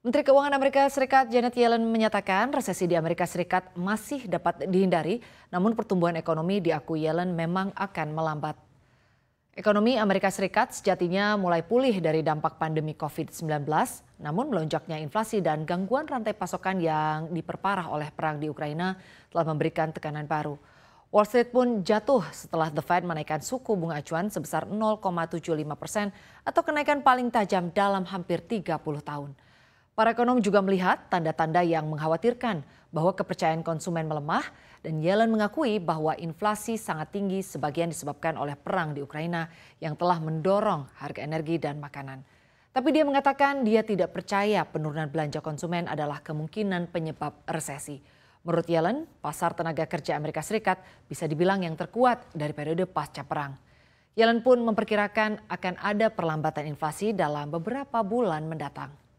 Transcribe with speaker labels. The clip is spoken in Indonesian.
Speaker 1: Menteri Keuangan Amerika Serikat Janet Yellen menyatakan resesi di Amerika Serikat masih dapat dihindari, namun pertumbuhan ekonomi diakui Yellen memang akan melambat. Ekonomi Amerika Serikat sejatinya mulai pulih dari dampak pandemi COVID-19, namun melonjaknya inflasi dan gangguan rantai pasokan yang diperparah oleh perang di Ukraina telah memberikan tekanan baru. Wall Street pun jatuh setelah The Fed menaikkan suku bunga acuan sebesar 0,75 persen atau kenaikan paling tajam dalam hampir 30 tahun. Para ekonom juga melihat tanda-tanda yang mengkhawatirkan bahwa kepercayaan konsumen melemah dan Yellen mengakui bahwa inflasi sangat tinggi sebagian disebabkan oleh perang di Ukraina yang telah mendorong harga energi dan makanan. Tapi dia mengatakan dia tidak percaya penurunan belanja konsumen adalah kemungkinan penyebab resesi. Menurut Yellen, pasar tenaga kerja Amerika Serikat bisa dibilang yang terkuat dari periode pasca perang. Yellen pun memperkirakan akan ada perlambatan inflasi dalam beberapa bulan mendatang.